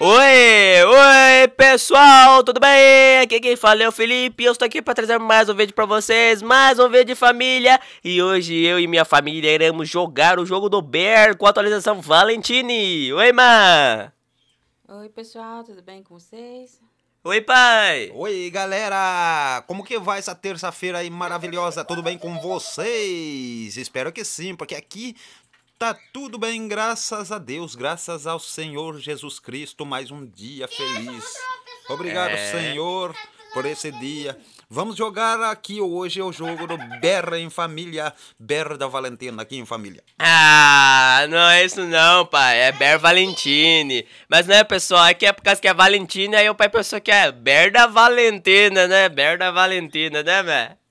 Oi, oi pessoal, tudo bem? Aqui quem fala é o Felipe e eu estou aqui para trazer mais um vídeo para vocês, mais um vídeo de família E hoje eu e minha família iremos jogar o jogo do Bear com a atualização Valentine Oi, Ma! Oi pessoal, tudo bem com vocês? Oi, pai! Oi, galera! Como que vai essa terça-feira aí maravilhosa? Tudo bem com vocês? Espero que sim, porque aqui está tudo bem, graças a Deus, graças ao Senhor Jesus Cristo, mais um dia é feliz. Obrigado, é. Senhor, tá por esse dia. Vamos jogar aqui hoje o jogo do Berra em Família, Berra da Valentina aqui em Família. Ah, não é isso não, pai, é Berra Valentine. Mas né, pessoal, aqui é, é por causa que é Valentina, aí o pai pensou que é Berra da Valentina, né, Berra da Valentina, né, velho?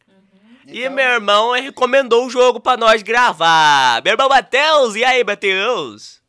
E então- meu irmão recomendou o jogo pra nós gravar. Meu irmão Matheus, e aí, Matheus?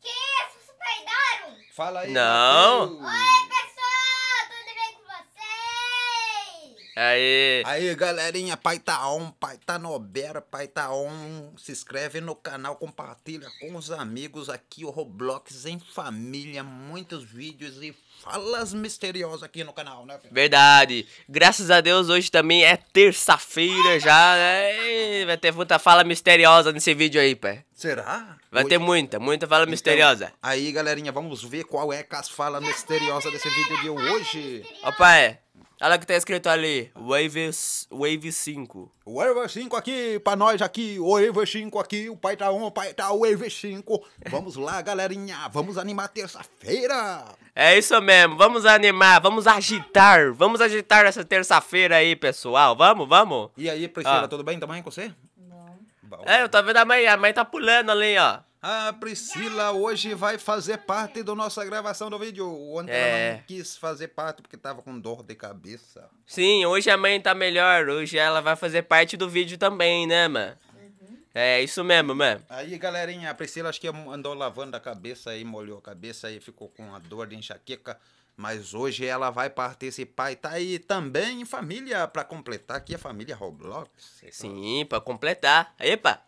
Que isso? Vocês tá Fala aí, Não. Mateus. Oi, pessoal, tudo bem com vocês? Aí. Aí, galerinha, pai tá on, pai tá nobera, pai tá on. Se inscreve no canal, compartilha com os amigos aqui o Roblox em família, muitos vídeos e falas misteriosas aqui no canal, né? Filho? Verdade. Graças a Deus hoje também é terça-feira já, né? Vai ter muita fala misteriosa nesse vídeo aí, pai. Será? Vai hoje... ter muita, muita fala então, misteriosa. Aí, galerinha, vamos ver qual é as falas misteriosas desse vídeo de hoje. Ó, pai, é. Olha que tá escrito ali, Wave, Wave 5. Wave 5 aqui, pra nós aqui, Wave 5 aqui, o pai tá um, o pai tá Wave 5. Vamos lá, galerinha, vamos animar terça-feira. É isso mesmo, vamos animar, vamos agitar, vamos agitar essa terça-feira aí, pessoal, vamos, vamos. E aí, Priscila, ah. tudo bem também com você? Não. É, eu tô vendo a mãe, a mãe tá pulando ali, ó. A Priscila hoje vai fazer parte da nossa gravação do vídeo. Ontem é. ela não quis fazer parte porque tava com dor de cabeça. Sim, hoje a mãe tá melhor. Hoje ela vai fazer parte do vídeo também, né, mano? Uhum. É isso mesmo, mano. Aí, galerinha, a Priscila acho que andou lavando a cabeça e molhou a cabeça e ficou com a dor de enxaqueca. Mas hoje ela vai participar e tá aí também em família para completar aqui a família Roblox. Sim, para completar. Epa!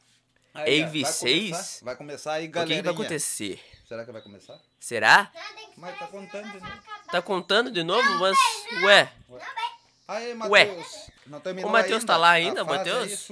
Aí, AV6? Vai começar, vai começar aí, galera. O que, vai acontecer? Será que vai começar? Será? Mas tá contando de né? novo. Tá contando de novo? Mas, ué. ué. Matheus. Ué. o Matheus tá lá ainda, é Matheus?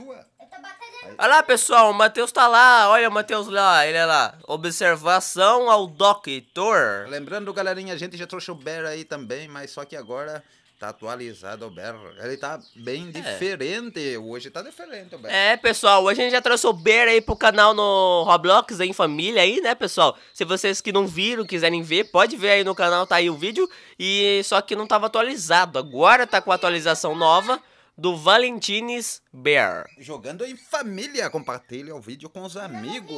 Olha lá, pessoal, o Matheus tá lá. Olha o Matheus lá, ele é lá. Observação ao Doctor. Lembrando, galerinha, a gente já trouxe o Bear aí também, mas só que agora Tá atualizado o Bear. Ele tá bem é. diferente. Hoje tá diferente o Bear. É, pessoal. Hoje a gente já trouxe o Bear aí pro canal no Roblox em família aí, né, pessoal? Se vocês que não viram, quiserem ver, pode ver aí no canal, tá aí o vídeo. E só que não tava atualizado. Agora tá com a atualização nova do Valentines Bear. Jogando em família, compartilha o vídeo com os amigos.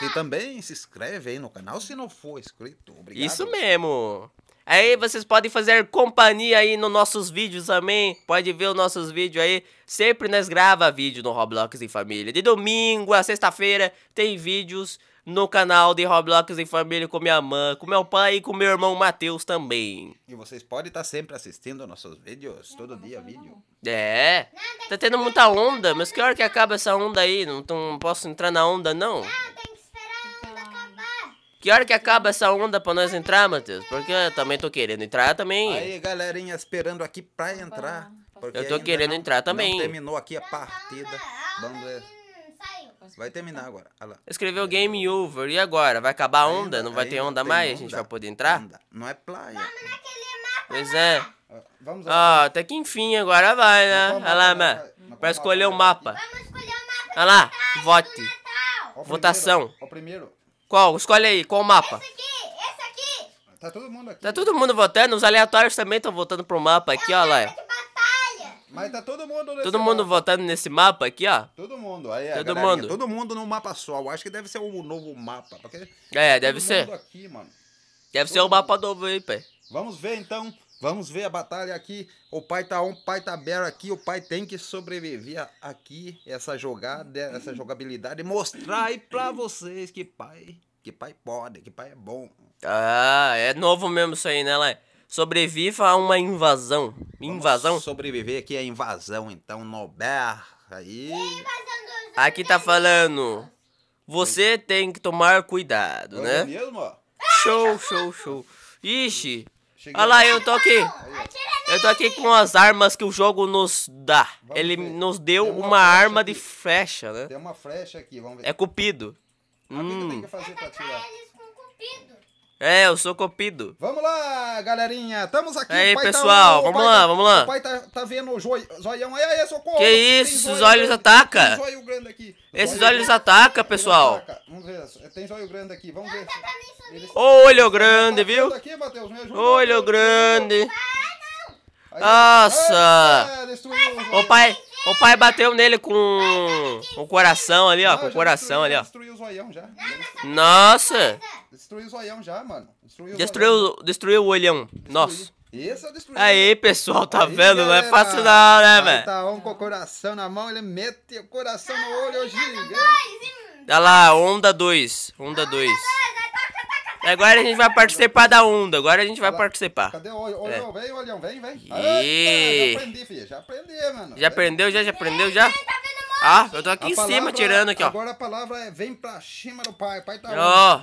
E também se inscreve aí no canal se não for inscrito. Obrigado. Isso mesmo. Aí vocês podem fazer companhia aí nos nossos vídeos também. Pode ver os nossos vídeos aí. Sempre nós grava vídeo no Roblox em Família. De domingo a sexta-feira tem vídeos no canal de Roblox em Família com minha mãe, com meu pai e com meu irmão Matheus também. E vocês podem estar tá sempre assistindo nossos vídeos, todo dia vídeo. É, tá tendo muita onda, mas que hora que acaba essa onda aí? Não, não posso entrar na onda não. Não, tem que hora que acaba essa onda pra nós entrar, Matheus? Porque eu também tô querendo entrar também. Aí, galerinha, esperando aqui pra entrar. Eu tô querendo não, entrar também. terminou aqui a partida. Vamos ver. Vai terminar agora. Escreveu game over. E agora? Vai acabar a onda? não vai ter onda mais? Onda. A gente vai poder entrar? Onda. Não é playa. Vamos naquele mapa. Pois é. Vamos lá. Ó, até que enfim, agora vai, né? Olha lá, mano. Pra escolher o mapa. Vamos escolher o mapa. Olha lá, vote. Votação. O primeiro. Qual? Escolhe aí, qual mapa? Esse aqui, esse aqui. Tá todo mundo aqui. Tá todo mundo votando, os aleatórios também estão votando pro mapa aqui, é ó lá. Mas tá todo mundo nesse Todo mundo votando nesse mapa aqui, ó. Todo mundo. Aí, todo mundo. Todo mundo num mapa só. Eu acho que deve ser um novo mapa. Porque é, deve ser. Aqui, deve todo ser o um mapa novo aí, pai. Vamos ver então Vamos ver a batalha aqui. O pai tá on, o pai tá bear aqui. O pai tem que sobreviver aqui essa jogada, essa jogabilidade, mostrar aí para vocês que pai, que pai pode, que pai é bom. Ah, é novo mesmo isso aí, né, Lai? Sobreviva a uma invasão. Invasão? Vamos sobreviver aqui então, é invasão, então Nobel aí. Aqui tá falando. Você é. tem que tomar cuidado, é né? É mesmo. Show, show, show. Ixi, Olha lá, eu tô aqui. Eu tô aqui com as armas que o jogo nos dá. Vamos Ele ver. nos deu uma, uma arma aqui. de flecha, né? Tem uma flecha aqui, vamos ver. É cupido. O hum. que tem que fazer pra eles com cupido. É, eu sou Copido. Vamos lá, galerinha. Estamos aqui. Aí, tá pessoal. Tá, vamos lá, tá, vamos lá. O pai tá, tá vendo o joio, zoião. Aí, aí, socorro. Que isso? Os olhos atacam. Esses olhos atacam, pessoal. Ataca. Vamos ver. É, tem joio grande aqui. Vamos ver. Eles... Olho grande, viu? Aqui, Mateus, Olho grande. Nossa. Aí, é, o pai... O pai bateu nele com o coração ali, ó. Não, com o coração ali, ó. Destruiu o zoião já. Nossa! Destruiu o zoião já, mano. Destruiu, destruiu, destruiu o olhão. Destruiu. Nossa. Esse é destruiu. Aí, pessoal, tá Aí, vendo? Galera, não é fácil não, né, velho? Tá um com o coração na mão, ele mete o coração no olho hoje. Olha lá, onda 2. Onda 2. Agora a gente vai participar da onda. Agora a gente vai participar. Cadê o olhão? É. Vem, olhão, vem, vem. Aê, já aprendi, filho. Já aprendi, mano. Já aprendeu, já, já aprendeu, já? Tá ah, eu tô aqui a em palavra, cima tirando aqui, ó. Agora a palavra é vem pra cima do pai. Pai tá on.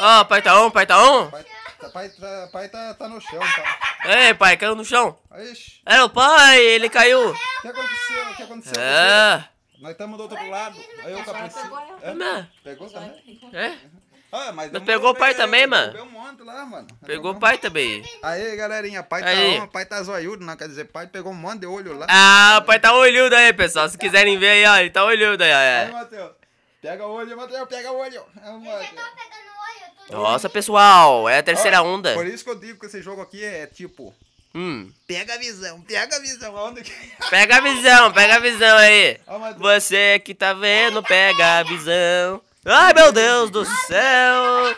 Ó, pai tá on, pai tá on. Pai, tá, pai, tá, pai tá, tá no chão, tá? Ei, pai, caiu no chão. É o pai, ele caiu. O que aconteceu? O que aconteceu? É. Nós estamos do outro lado. Aí eu com a Priscila. Pegou também? É? Ah, mas Mas pegou o pai né? também, mano. Pegou um monte lá, mano. Pegou o pai também. Aí, galerinha, pai Aí. tá pai tá zoiudo, não quer dizer, pai pegou um monte de olho lá. Ah, o pai tá olhudo aí, pessoal. Se quiserem ver aí, ó, ele tá olhudo aí, ó. É. Aí, Matheus. Pega o olho, Matheus, pega o olho. É, eu tava pegando o olho. Nossa, pessoal, é a terceira onda. Por isso que eu digo que esse jogo aqui é tipo. Hum. Pega a visão, pega a visão. que... Pega a visão, pega a visão aí. Você que tá vendo, pega a visão. Ai, meu Deus do céu!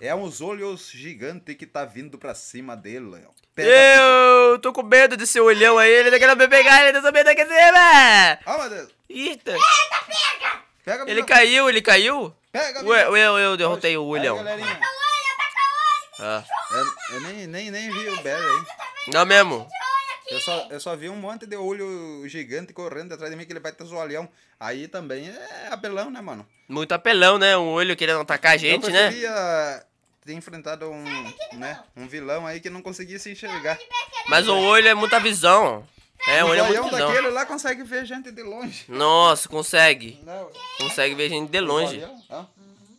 É uns olhos gigantes que tá vindo pra cima dele, ó. Eu tô com medo desse olhão aí, ele tá querendo me pegar, ele tá sabendo que cima! Ah, meu Deus! Eita! Eita, pega! Ele caiu, ele caiu? Pega, Ué, eu, eu, eu derrotei o olhão. Pega o olho, o olho! Ah. Eu, eu é, é nem, nem, nem vi o Belo aí. Não mesmo? Eu só, eu só vi um monte de olho gigante correndo atrás de mim, que ele vai ter zoalhão. Aí também é apelão, né, mano? Muito apelão, né? Um olho querendo atacar a gente, eu né? Eu ter enfrentado um, né, um vilão aí que não conseguia se enxergar. Mas o olho é muita visão. É, o olho é muita visão. daquele lá consegue ver gente de longe. Nossa, consegue. Não. Consegue ver gente de longe.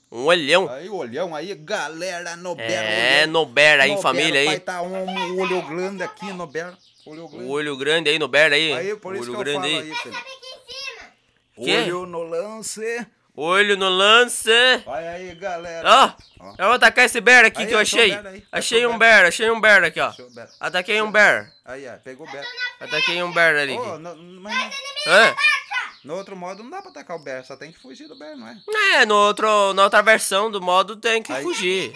Um olhão. Aí, olhão aí, galera, Nobel É, Nobel aí, família aí. Vai tá um olho grande aqui, Nobera. Olho grande. O olho grande aí no Berda aí. Aí, por olho isso que grande eu aí, aí Olho no lance. Olho no lance. Vai aí, galera. Ó, ó. eu vou atacar esse bear aqui aí, que eu achei. Achei um bear, achei um bear aqui, ó. Bear. Ataquei um bear. Aí, ó, pegou o bear. Ataquei um bear ali. Oh, no, mas... No outro modo não dá pra atacar o bear, só tem que fugir do bear, não é? É, no outro, na outra versão do modo tem que aí. fugir.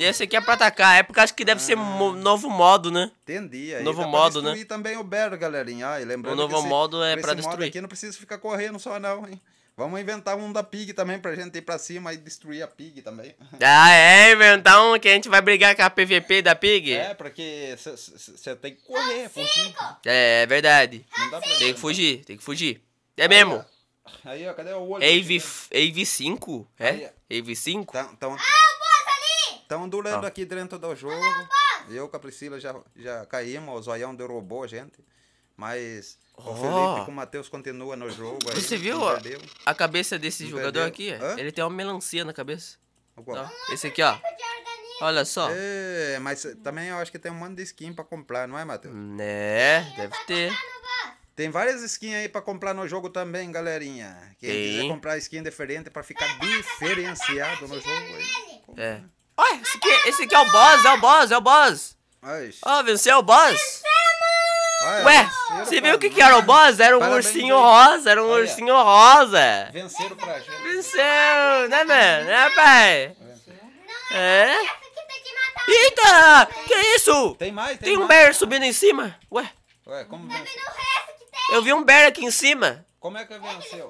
Esse aqui é pra atacar. É porque acho que deve ah. ser novo modo, né? Entendi. Aí novo modo, pra né? também o Bear, galerinha. o novo modo é pra destruir. Modo aqui não precisa ficar correndo só, não, hein? Vamos inventar um da Pig também pra gente ir pra cima e destruir a Pig também. Ah, é? Inventar um que a gente vai brigar com a PVP da Pig? É, porque você tem que correr, tá fugir. É, é verdade. Tá tem que fugir, tem que fugir. É mesmo. Aí, ó, cadê o olho? AV, 5 É? AV5? Tá, então, então... Estão durando ah. aqui dentro do jogo. Eu com a Priscila já, já caímos, o zoião derrubou a gente. Mas oh. o Felipe com o Matheus continua no jogo. Aí, Você viu ó, a cabeça desse jogador aqui? Hã? Ele tem uma melancia na cabeça. Ah, esse aqui, ó. Olha só. É, mas também eu acho que tem um monte de skin pra comprar, não é, Matheus? Né, deve ter. Tem várias skins aí pra comprar no jogo também, galerinha. Quem Sim. quiser comprar skin diferente pra ficar diferenciado tá no jogo aí. É. Olha, esse aqui, esse aqui é o boss, é o boss, é o boss. Ó, oh, venceu o boss. Olha, Ué, você viu o que, que era o boss? Era um Parabéns ursinho rosa, era um Olha. ursinho rosa. Venceram pra gente. Venceu, né, mano? Né, pai? É? Eita! Que isso? Tem mais, tem, tem um bear subindo em cima. Ué. Ué, como venceu? Eu vi um bear aqui em cima. Como é que é venceu?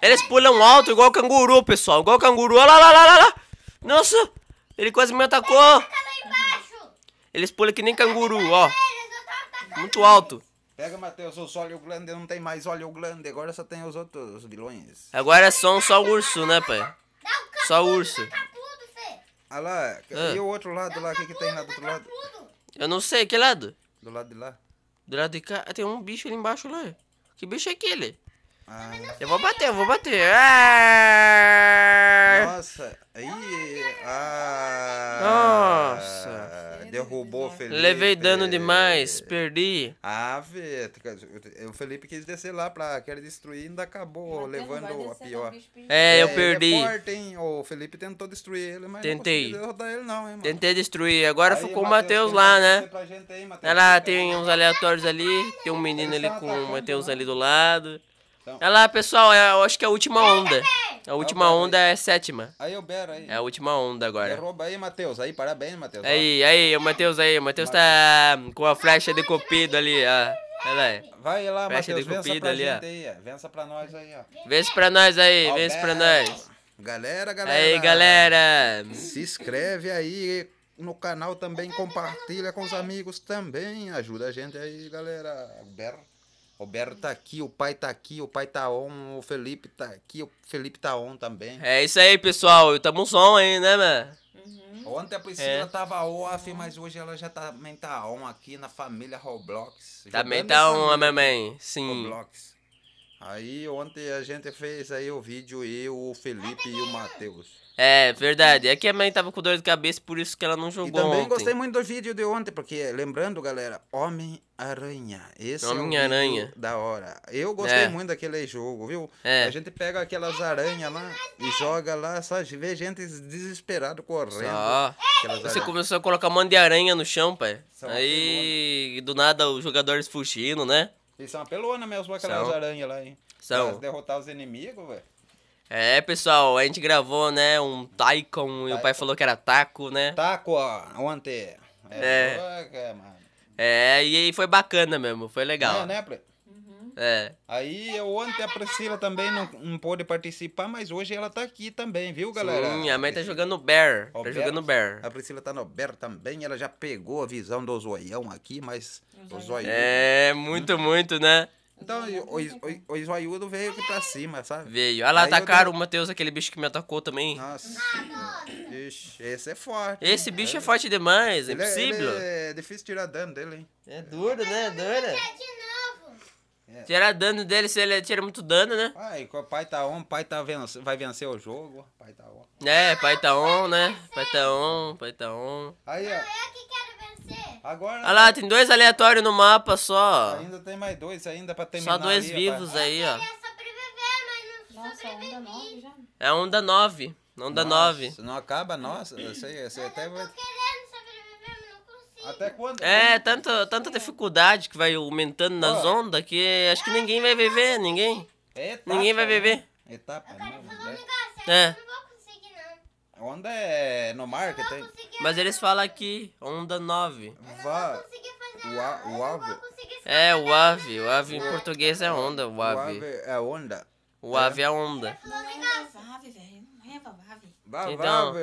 Eles pulam alto igual canguru, pessoal. Igual canguru. Olha lá, lá, lá, lá. Nossa! Ele quase me atacou! Eles pulam que nem canguru, ó. Muito alto. Pega, Matheus, os olhos glande não tem mais olho glande, agora só tem os outros os vilões. Agora é só, só o urso, né, pai? só o urso. Ah lá, e ah. o outro lado lá, o que, que tem lá do outro lado? Eu não sei, que lado? Do lado de lá. Do lado de cá, ah, tem um bicho ali embaixo lá. Que bicho é aquele? Ah. Eu vou bater, eu vou bater. Ah! Levei dano demais, perdi. Ah, vê. o Felipe quis descer lá pra querer destruir, ainda acabou levando a pior. É, é, eu é, perdi. É forte, o Felipe tentou destruir ele, mas Tentei. não derrotar ele não, hein, mano? Tentei destruir, agora aí, ficou o Matheus lá, né? aí, Mateus, Ela tem uns aleatórios ali, tem um menino ali com o tá Matheus ali do lado. Então. Olha lá, pessoal, é, eu acho que é a última onda. A última onda aí. é sétima. Aí, eu Bero, aí. É a última onda agora. Derruba aí, Matheus. Aí, parabéns, Matheus. Aí, aí, o Matheus aí. O Matheus tá com a flecha de cupido ali, ó. Olha Vai lá, Matheus, vença pra ali, gente ó. aí, Vença pra nós aí, ó. Vence pra nós aí, vence pra nós. Galera, galera. Aí, galera. Se inscreve aí no canal também, compartilha com os amigos também. Ajuda a gente aí, galera. Berto. Roberto tá aqui, o pai tá aqui, o pai tá on, o Felipe tá aqui, o Felipe tá on também. É isso aí, pessoal. Estamos on aí, né, mano? Uhum. Ontem a Priscila é. tava off, mas hoje ela já também tá on aqui na família Roblox. Também tá on, a mamãe. Sim. Roblox. Aí ontem a gente fez aí o vídeo, eu, o Felipe e o Matheus. É, verdade. É que a mãe tava com dor de cabeça, por isso que ela não jogou. E também ontem. gostei muito do vídeo de ontem, porque lembrando, galera, Homem-Aranha. Esse é Homem-Aranha. É da hora. Eu gostei é. muito daquele jogo, viu? É. A gente pega aquelas aranhas lá e joga lá, só vê gente desesperada correndo. Só. Você começou a colocar um monte de aranha no chão, pai. São Aí, do nada, os jogadores fugindo, né? Eles são pelona mesmo, aquelas aranhas lá, hein? São. Elas derrotar os inimigos, velho. É, pessoal, a gente gravou, né, um Taikon e o pai falou que era taco, né? Taco, ontem. É. É, é, é e foi bacana mesmo, foi legal. É, né, Pre? Uhum. É. Aí ontem a Priscila também não, não pôde participar, mas hoje ela tá aqui também, viu, galera? Sim, a mãe tá jogando Bear. O tá Bear, jogando Bear. A Priscila tá no Bear também, ela já pegou a visão do zoião aqui, mas. O zoião. É, muito, muito, né? Então, o, o, o Isaiudo veio aqui pra cima, sabe? Veio. Ah lá, atacaram tá o Matheus, aquele bicho que me atacou também. Nossa. Ixi, esse é forte. Esse bicho é, é forte demais, é ele, é, impossível. Ele é, difícil tirar dano dele, hein? É duro, né? É duro. É. Tirar dano dele se ele tira muito dano, né? Pai, ah, pai tá on, pai tá vencer, vai vencer o jogo, pai tá on. É, pai tá on, né? Pai tá on, pai tá on. Aí, ó. Agora. Olha lá, tem dois aleatórios no mapa só. Ainda tem mais dois ainda pra terminar. Só dois ali, vivos aí, ó. Nossa, onda 9 já. É onda 9. Onda 9. Não acaba, nossa. Eu sei, eu sei até. querendo até quando? É, tanta, tanta dificuldade que vai aumentando nas ondas que acho que ninguém vai viver, ninguém. É etapa, ninguém vai viver. Né? Etapa, né? É. É. não, né? É. Onda é no marketing. Mas eles falam aqui, onda 9. Vá. O, o ave. É, o ave. O ave em português é onda, o ave. O ave é onda. O ave é onda. Então,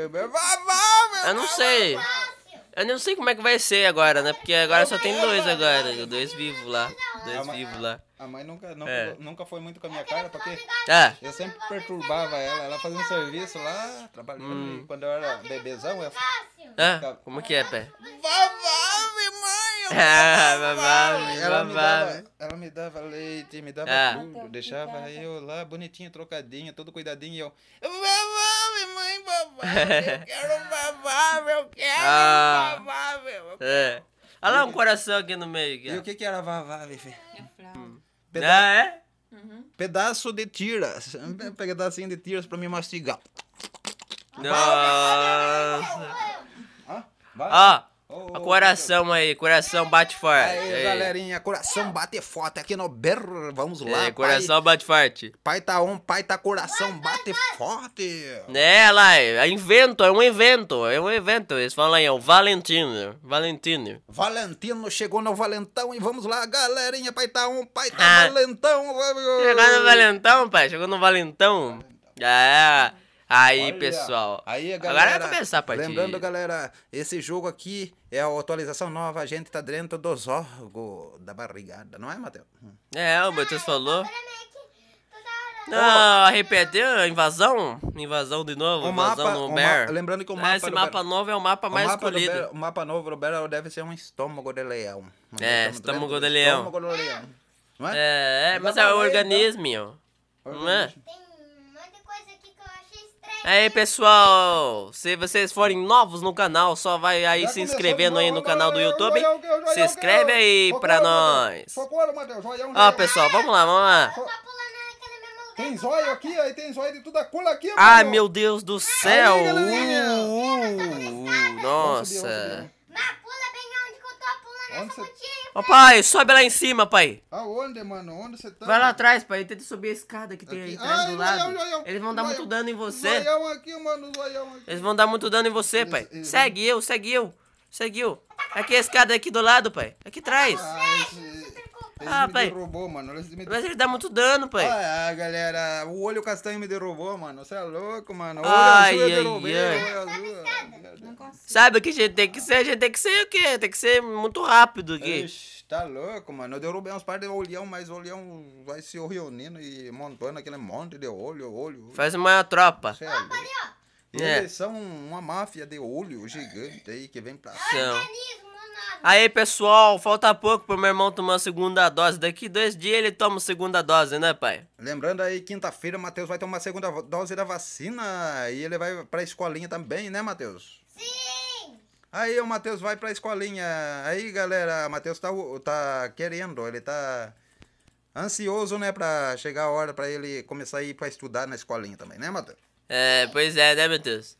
eu não sei. Eu não sei como é que vai ser agora, né? Porque agora só tem dois agora. Dois vivos lá. Dois vivos lá. A mãe nunca, nunca, é. nunca foi muito com a minha cara, porque é. eu sempre perturbava ela. Ela fazia um serviço lá, trabalhando. Hum. Quando eu era bebezão, eu ah, Como que é, pé? Vavave, mãe! Ah, vavave, ela vavave. Me dava, ela me dava leite, me dava ah. tudo. Então, deixava eu lá, bonitinho, trocadinho, todo cuidadinho. E eu eu quero babá, eu quero ah, meu. É. Olha lá um coração aqui no meio. Cara. E o que que era babá, meu filho? É fralda. ah, é? Uhum. Pedaço de tiras. Um pedacinho de tiras pra me mastigar. Nossa. Ah, vai. Ah. Oh, coração aí, coração bate forte. Aí, aí. galerinha, coração bate forte aqui no Berro. Vamos lá, aí, coração pai. bate forte. Pai tá um, pai tá coração bate forte. É, né, lá, é invento, é um evento, é um evento. Eles falam aí, é o Valentino, Valentino. Valentino chegou no Valentão e vamos lá, galerinha, pai tá um, pai tá ah. Valentão. Chegou no Valentão, pai, chegou no Valentão. Ah, é. Aí, Olha, pessoal. Aí, galera, agora vai começar a partir. Lembrando, galera, esse jogo aqui é a atualização nova. A gente tá dentro dos órgãos da barrigada, não é, Matheus? É, o Matheus falou. Não, arrependeu? Invasão? Invasão de novo? O invasão mapa, no Bear. lembrando que o é, mapa. Ah, esse mapa novo é o mapa o mais mapa escolhido. o mapa novo do deve ser um estômago de leão. É, estômago, de leão. Estômago leão. Não é? É, é mas é o organismo. Não é? Aí pessoal, se vocês forem novos no canal, só vai aí Já se inscrevendo aí no canal do YouTube. Se inscreve aí pra nós. Ó pessoal, vamos lá, vamos lá. Tá é tem zóio aqui, aí tem zóio de tudo a cola aqui. Ah, meu Deus do céu. Uh, uh, uh, nossa. Onde Ô pai, sobe lá em cima, pai. Aonde, mano? Onde você tá? Vai lá atrás, pai. Tenta subir a escada que tem aqui. aí atrás Ai, do lado. Eles vão dar muito dano em você. Aqui, mano, Eles vão dar muito dano em você, pai. Isso, isso. Segue eu, segue eu. Segue eu. Aqui é a escada aqui do lado, pai. Aqui atrás. Ah, ah, me pai. derrubou, mano. me... Mas ele dá muito dano, pai. Ah, galera, o olho castanho me derrubou, mano. Você é louco, mano. O olho ai, azul ai, ai. Não Sabe o que a gente tem que ser? A gente tem que ser o quê? Tem que ser muito rápido aqui. Ixi, tá louco, mano. Eu derrubei uns par de olhão, mas o olhão vai se reunindo e montando aquele monte de olho, olho. olho. Faz uma tropa. Você ali, ó. Eles é. são uma máfia de olho gigante aí que vem pra cima. Organismo. Aí, pessoal, falta pouco pro meu irmão tomar a segunda dose. Daqui dois dias ele toma a segunda dose, né, pai? Lembrando aí, quinta-feira o Matheus vai tomar a segunda dose da vacina e ele vai pra escolinha também, né, Matheus? Sim! Aí o Matheus vai pra escolinha. Aí, galera, o Matheus tá, tá querendo, ele tá ansioso, né, pra chegar a hora pra ele começar a ir pra estudar na escolinha também, né, Matheus? É, pois é, né, Matheus?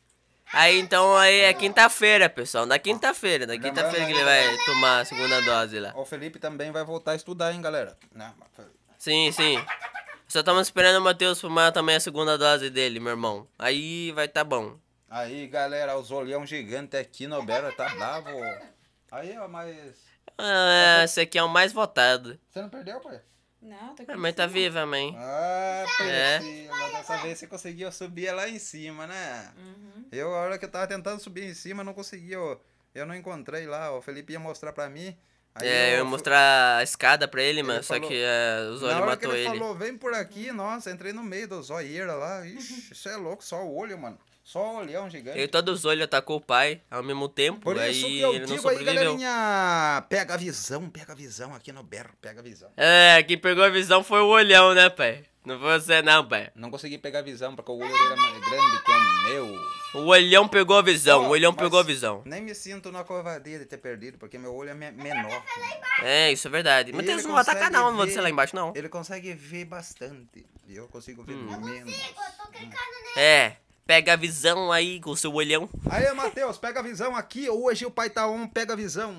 Aí então aí é quinta-feira, pessoal. Na quinta-feira, na quinta-feira que ele vai tomar a segunda dose lá. O Felipe também vai voltar a estudar, hein, galera? Né? Sim, sim. Só estamos esperando o Matheus fumar também a segunda dose dele, meu irmão. Aí vai tá bom. Aí, galera, os olhão gigante aqui no Bela tá bravo. Aí, ó, mas. Ah, esse aqui é o mais votado. Você não perdeu, pai? Não, aqui. A mãe tá viva, mãe. Ah, Priscila, é. dessa vez você conseguiu subir lá em cima, né? Uhum. Eu, a hora que eu tava tentando subir em cima, não consegui, Eu não encontrei lá, o Felipe ia mostrar pra mim. é, eu, eu ia mostrar a escada pra ele, mano, só falou... que é, o Zóio matou que ele. ele falou, vem por aqui, nossa, entrei no meio do zóio lá. Ixi, isso é louco, só o olho, mano. Só um leão gigante. Ele todos os olhos atacou o pai ao mesmo tempo. Por aí isso que eu ele digo não aí, galerinha, pega a visão, pega a visão aqui no berro, pega a visão. É, quem pegou a visão foi o olhão, né, pai? Não foi você não, pai. Não consegui pegar a visão, porque o olho era é mais grande que o meu. O olhão pegou a visão, oh, o olhão pegou a visão. Nem me sinto na covardia de ter perdido, porque meu olho é menor. É, isso é verdade. Mas eles não vão atacar não, não lá embaixo não. Ele consegue ver bastante, eu consigo ver hum. menos. Eu consigo, eu tô clicando nele. É. Pega a visão aí com o seu olhão. Aí, Matheus, pega a visão aqui. Hoje o pai tá on, pega a visão.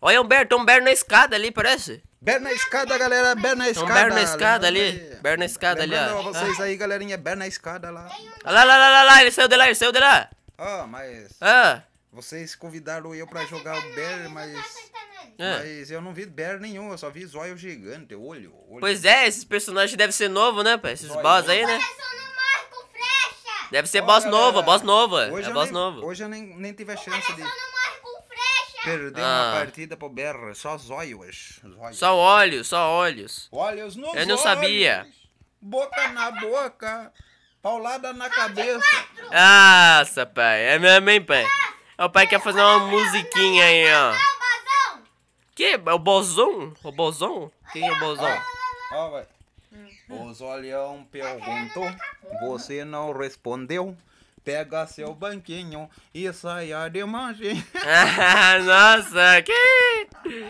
Olha, Humberto, um berro na escada ali, parece. Berro na escada, galera, berro na escada. Um berro na escada ali, berro na escada ali, ó. vocês ah. aí, galerinha, berro na escada lá. Olha ah, lá, lá, lá, lá, lá, ele saiu de lá, ele saiu de lá. Ah, mas... Ah. Vocês convidaram eu pra jogar o Bear, mas. Ah. Mas eu não vi Bear nenhum, eu só vi zóio gigante, olho, olho. Pois é, esses personagens devem ser novos, né, pai? Esses boss aí, né? Deve ser boss galera, nova, boss nova. Hoje é boss nem, nova. Hoje eu nem, nem tive a chance de... Perdeu ah. uma partida pro Berra, só zóios. Só olhos, só olhos. Olhos no Eu não sabia. Boca na boca, paulada na cabeça. Nossa, pai, é meu bem, pai. O pai quer fazer uma musiquinha aí, ó. Que? É é o Bozão? O Bozão? Quem é o Bozão? Ó, vai. Os olhão perguntou, você não respondeu. Pega seu banquinho e saia de margem. Nossa, que...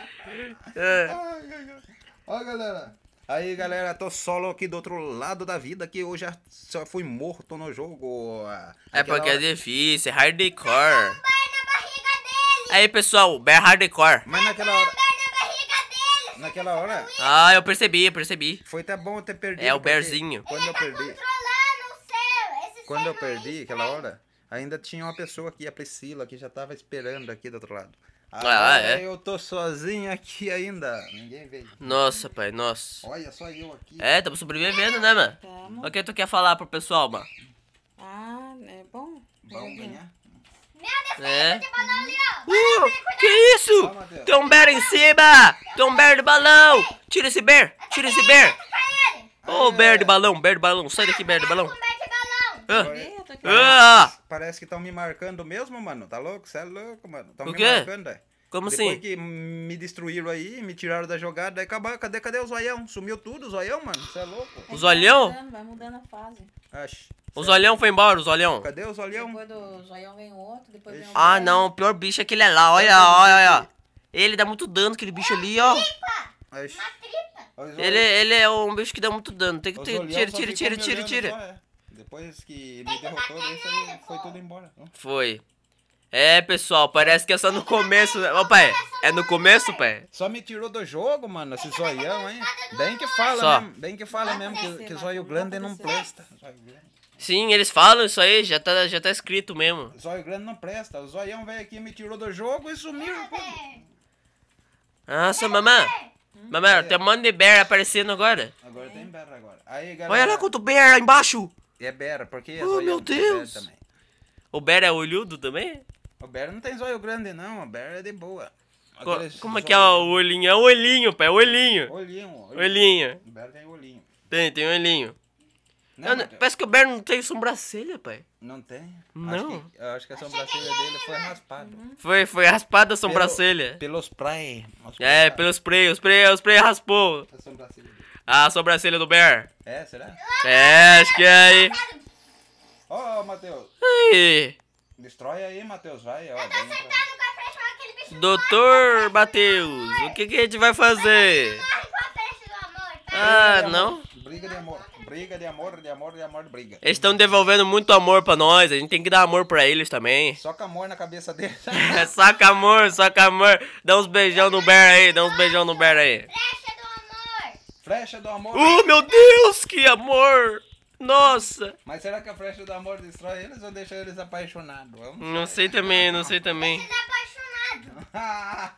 Ó, galera. Aí, galera, tô solo aqui do outro lado da vida, que hoje só fui morto no jogo. É porque hora... é difícil, é hardcore. Aí, pessoal, bem hardcore. Mas naquela hora... Naquela hora. Ah, eu percebi, eu percebi. Foi até bom eu ter perdido. É o Berzinho. Quando eu tá perdi. Quando eu perdi aquela hora, ainda tinha uma pessoa aqui, a Priscila, que já tava esperando aqui do outro lado. Ah, Agora ah, é? Eu tô sozinho aqui ainda. Ninguém veio. Nossa, pai, nossa. Olha só eu aqui. É, tamo sobrevivendo, né, mano? Tamo. O que tu quer falar pro pessoal, mano? Ah, é bom. vamos ganhar. É. Uh, que isso? Tem um bear em cima! Tem um bear de balão! Tira esse bear! Tira esse bear! Ô, oh, bear de balão, bear de balão! Sai daqui, bear de balão! Ah. Parece que estão me marcando mesmo, mano. Tá louco? Você é louco, mano. Estão me marcando, é. Como Depois assim? que me destruíram aí, me tiraram da jogada, aí acabaram, cadê, cadê o zoião? Sumiu tudo, o zoião, mano, você é louco. O zoião? Vai, mudando a fase. Acho. O é Zoião foi embora, o Zoião. Cadê o Zoião? Depois do Zolhão vem outro, depois vem um Ah, não, o pior bicho é aquele é lá, olha, olha, olha. Ele dá muito dano, aquele bicho é ali, ó. Tripa. tripa. Ele, ele é um bicho que dá muito dano, tem que ter, tira, tira, tira, tira, tira. Depois que me derrotou, foi tudo embora. Né? Foi. É, pessoal, parece que é só no começo. Né? Ô, pai, é no começo, pai? Só me tirou do jogo, mano, esse zoião, hein? Bem que fala, só. mesmo, bem que fala mesmo que, que zóio grande não presta. Sim, eles falam isso aí, já tá, já tá escrito mesmo. Zóio grande não presta, o zoião veio aqui, me tirou do jogo e sumiu. Nossa, mamãe. Mamãe, tem um monte de bear aparecendo agora. Agora tem bear agora. Aí, galera. Olha lá quanto bear lá embaixo. É bear, porque... É oh, meu Deus. É o bear é olhudo também? O Ber não tem zóio grande, não. O Ber é de boa. Como é que é o olhinho? É o olhinho, pai. É o olhinho. Olhinho. Olhinho. olhinho. O Ber tem olhinho. Tem, tem olhinho. Não, não, parece que o Ber não tem sobrancelha, pai. Não tem? Não. Acho que, acho que a sobrancelha dele foi raspada. Foi, foi raspada a sobrancelha. Pelo, pelos spray. É, pelos spray. O spray, o spray raspou. A sobrancelha. A sobrancelha do Ber. É, será? É, acho que é aí. Ô, oh, Matheus. Aí. Destrói aí, Matheus, vai. Ó, eu tô sentado com a frente aquele bicho. Doutor Matheus, o que, que a gente vai fazer? Ah, não? Briga de amor, briga de amor, de amor, de amor, briga. Eles estão devolvendo muito amor pra nós, a gente tem que dar amor pra eles também. Soca amor na cabeça deles. soca amor, soca amor. Dá uns beijão no Bear aí, dá uns beijão no Bear aí. Flecha do amor. Flecha do amor. Oh, meu Deus, que amor. Nossa! Mas será que a flecha do amor destrói eles ou deixa eles apaixonados? não sei também, não sei também.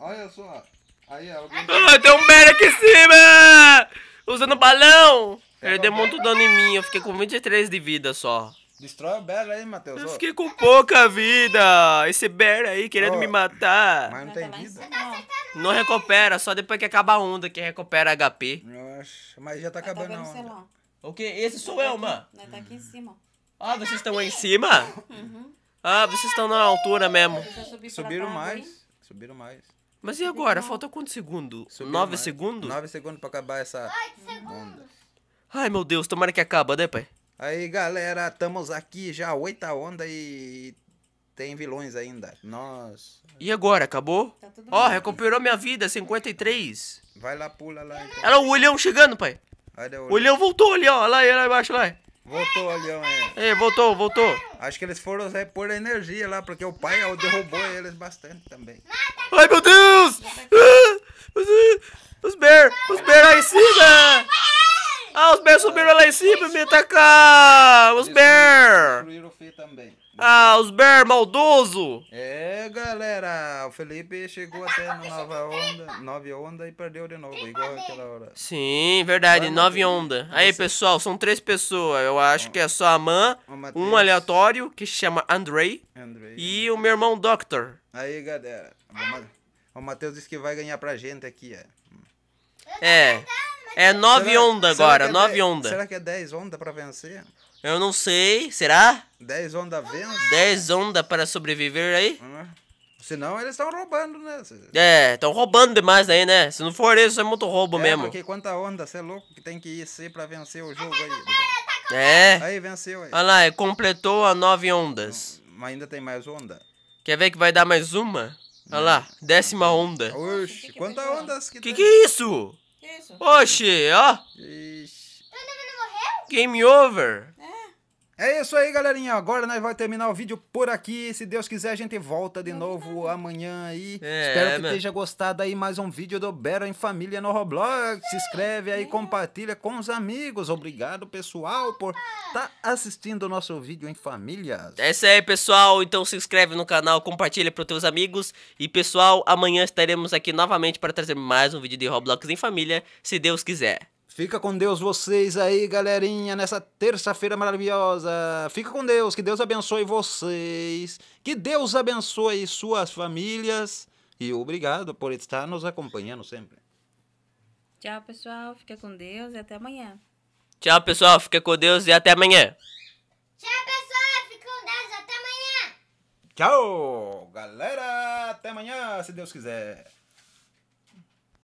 Olha só. Aí, alguém... Ah, tem um merda aqui em cima! Usando balão! deu muito dano em mim, eu fiquei com 23 de vida só. Destrói o Bela aí, Matheus. Eu fiquei com pouca vida. Esse Bela aí querendo me matar. Mas não tem vida. Tá não recupera, só depois que acaba a onda que recupera HP. Nossa, mas já tá acabando tá a onda. O que? Esse sou eu, tá mano. Tá aqui em hum. cima. Ah, vocês estão aí em cima? Uhum. Ah, vocês estão na altura mesmo. Subiram mais. Subiram mais. Mas e agora? Falta quantos segundo? Nove segundos? Nove segundos pra acabar essa. Oito segundos. Onda. Ai, meu Deus, tomara que acaba, né, pai? Aí galera, estamos aqui já, oita onda e tem vilões ainda. Nossa. E agora, acabou? Tá ó, tá oh, recuperou minha vida, 53. Vai lá, pula lá. Então. Olha lá, o olhão chegando, pai. Olha, O olhão voltou ali, ó, lá, lá embaixo, lá. Voltou, olhão, é. É, voltou, voltou. Acho que eles foram repor energia lá, porque o pai ó, derrubou eles bastante também. Ai, meu Deus! Tá ah, os, os bear, os bear aí em cima! Ah, os bears subiram lá em cima e me atacaram! Os bears! Destruíram o Fê também. Ah, os bears maldoso! É, galera, o Felipe chegou até na nova onda, nove onda e perdeu de novo, igual aquela hora. Sim, verdade, Vai, nove onda. Aí, pessoal, são três pessoas. Eu acho que é só a Man, um aleatório que se chama Andrei, Andrei. e o meu irmão Doctor. Aí, galera, o Matheus disse que vai ganhar pra gente aqui, é. É, é, é, é nove será, onda agora, nove é onda. Será que é dez onda para vencer? Eu não sei, será? Dez onda vence? Dez onda para sobreviver aí? Uhum. Ah, não, eles estão roubando, né? É, estão roubando demais aí, né? Se não for isso, é muito roubo é, mesmo. porque quanta onda, você é louco que tem que ir ser pra vencer o jogo aí. Tá é. Aí, venceu aí. Olha lá, é, completou a nove ondas. Mas ainda tem mais onda. Quer ver que vai dar mais uma? Olha lá, décima onda. Oxe, quantas ondas que, que tem? Que que é isso? Que isso? Oxi, ó. Ixi. Todo mundo morreu? Game over. É. É isso aí, galerinha. Agora nós vamos terminar o vídeo por aqui. Se Deus quiser, a gente volta de novo amanhã aí. É, Espero que tenha gostado aí mais um vídeo do Bera em Família no Roblox. Se inscreve aí, compartilha com os amigos. Obrigado, pessoal, por estar tá assistindo o nosso vídeo em família. É isso aí, pessoal. Então se inscreve no canal, compartilha para os teus amigos. E, pessoal, amanhã estaremos aqui novamente para trazer mais um vídeo de Roblox em Família, se Deus quiser. Fica com Deus vocês aí, galerinha, nessa terça-feira maravilhosa. Fica com Deus, que Deus abençoe vocês, que Deus abençoe suas famílias e obrigado por estar nos acompanhando sempre. Tchau, pessoal, fica com Deus e até amanhã. Tchau, pessoal, fica com Deus e até amanhã. Tchau, pessoal, fica com Deus e até amanhã. Tchau, galera, até amanhã, se Deus quiser.